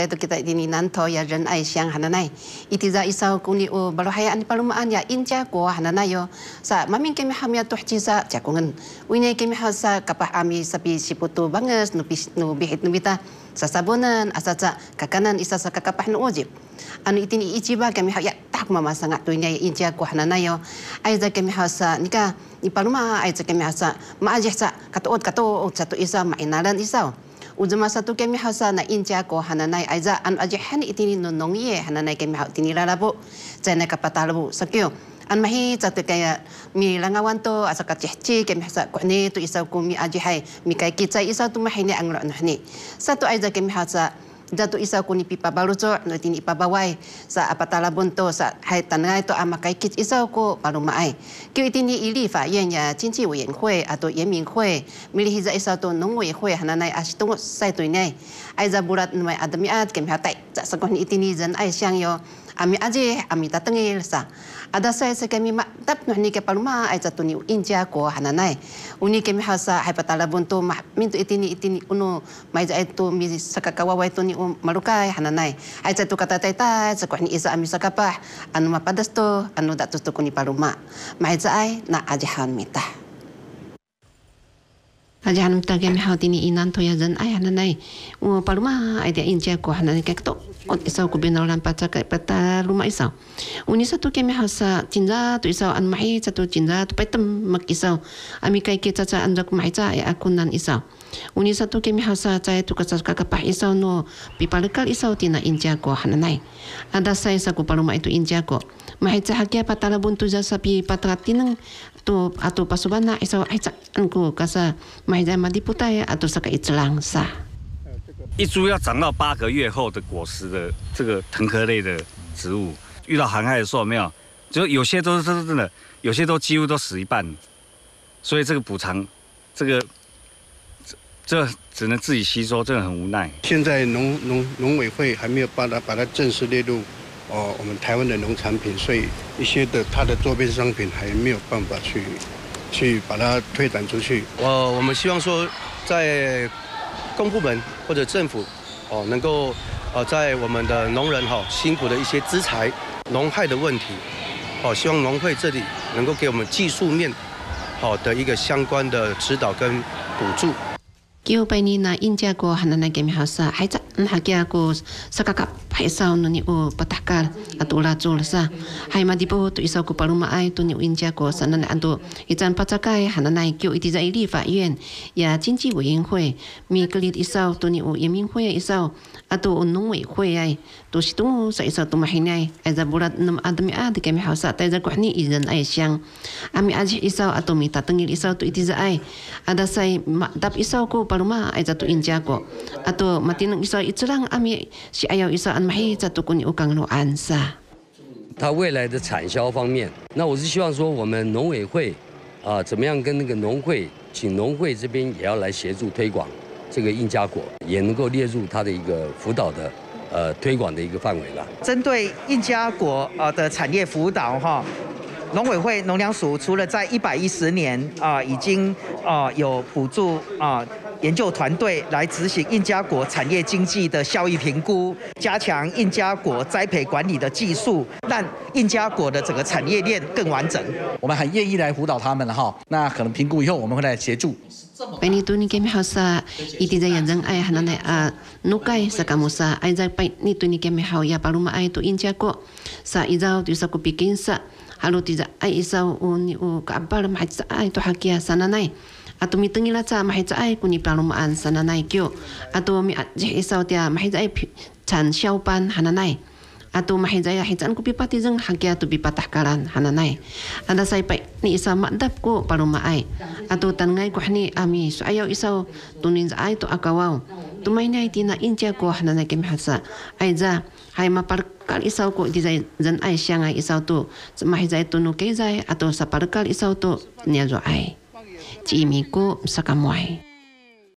Setelah itu kita ini nanto ya ren ai siang hananai. Itiza isau kuni u balu haya ani palumaan ya inja kuwa hananai yo. Sa mamin kemi ham ya tuh jisa jakungan. Winye kemi ham sa kapah ami sapi siputu banges nubih nubihit nubita. Sa sabunan asaca kakanan isa sa kakapah nuujib. Anu itini ijiba kemi ham ya tak mama sangat tu ya inja kuwa hananai yo. Aiza kemi ham sa nika ni paluma aiza kemi ham sa maajih sa katuot katuot satu isa mainalan isau. Uzu masa tu kami hasa na inja ko hana nai aja an aja hen itini no nongye hana nai kami hau tini lalabu jana kapatalabu sakyo. An mahi jatuh kaya mi langawan tu asa kat cihci kami hasa kuhni tu isau kumi aja hai mi kai kita isau tu mahi ni anglo nuhni. Satu aja kami hasa jatu isa kuni pipa baru baluco nanti ni ipa bawai sa apatala bonto sa hai tanga to amakai ah, kai kit isa ko palu mai ki tini ili fa yen ya jin ji wen hui a to yen min hui mi isa to nong wei hui hana nai a ah, shitong sai to nei ai za burat no mai adami ya, at kem hatai sa kon itini zan ai xiang yo Ami aji, ami datangi sa. Ada saya sekali mak tap ni ke palma, aja tu ni India ko hananai. Uni ke mi hasa hai patala buntu mah mintu itini itini uno mai aja itu mi sakakawa wai tu ni um malukai hananai. Aja tu kata tay tay, sekuh ni isa ami sakapah. Anu mah padas tu, anu datu tu kuni palma. Mai aja ai na aja han mitah. Ajaran jahan mta ge inan to ya zan paluma ay dia inja ko hanan ke to ot isau ku isau uni satu ke mi ya hausa tu isau an mai satu cinza tu petem mak isau ami kai anjak mai ca ay ya aku isau uni satu ke mi ya hausa tu ka pah isau no pi isau tina inja ko ada sa ku paluma itu inja mai ca hakia pata tu ja sapi patratineng tu atau pasubana isau ay ca anku kasa 买在马尼巴呀，啊，都是叫一只狼杀。一株要长到八个月后的果实的这个藤科类的植物，遇到寒害的时候没有，就有些都是真的，有些都几乎都死一半。所以这个补偿，这个这只能自己吸收，真的很无奈。现在农农农委会还没有把它把它正式列入哦，我们台湾的农产品，所以一些的它的周边商品还没有办法去。去把它推展出去。我我们希望说，在公部门或者政府，哦，能够，呃，在我们的农人哈辛苦的一些资材、农害的问题，哦，希望农会这里能够给我们技术面，好的一个相关的指导跟补助。九八年那因家国汉人那革命好势，还在那家国杀嘎嘎。hai sao no ni u oh, patakar atu la chul sa hai ma dipo tu isau ku paluma ai tu ni winja ko sanan an tu i chan patakai hananai kyu iti zai li fa yuan ya Cinci ji wu yin hui mi ge isau tu ni u yin min hui isau atau un nong wei hui ai tu si tu sa isau tu ma hinai ai za burat nam adami ya, a de ke hausa ta za ko ni i zan ai xiang ami aji isau atau mi ta tengil isau tu iti zai ada sai ma dap isau ku paluma ai za tu inja ko mati matin isau itu lang. ami si ayau isau an 嘿，这都跟你有安系。他未来的产销方面，那我是希望说，我们农委会啊，怎么样跟那个农会、请农会这边也要来协助推广这个印加果，也能够列入它的一个辅导的呃推广的一个范围了。针对印加果呃的产业辅导哈。农委会农粮署除了在一百一十年啊，已经啊有补助啊研究团队来执行印加果产业经济的效益评估，加强印加果栽培管理的技术，让印加果的整个产业链更完整。我们很愿意来辅导他们了哈。那可能评估以后，我们会来协助。拜尼多尼见面好，是，一定在认真哎，哈那那啊，努改是噶么是，哎在拜尼多尼见面好呀，把路嘛哎，做印加果，是依照就是古比建设。halu tiza ai isa u ni u ka bala ma tsa ai to hakia ya, sana nai atu mi tengi la tsa ma tsa ai kuni palu ma an sana nai kyo atu mi a je isa u tia ma tsa ai chan xiao ban hana nai atau mahinza ya hinza anku pipati zeng hakia tu pipatah hana nai. ada sai pai ni isa madap ko paruma ai atau tangai ku hani ami so ayau isa tunin ai tu akawau tu mai nai tina incha ko hananai kem hasa ai za hai ma par kal isa ku dizai zan ai syang ai isa tu mahinza tu nu kezai atau sa par kal isa tu nia zo ai ci mi ko sakamwai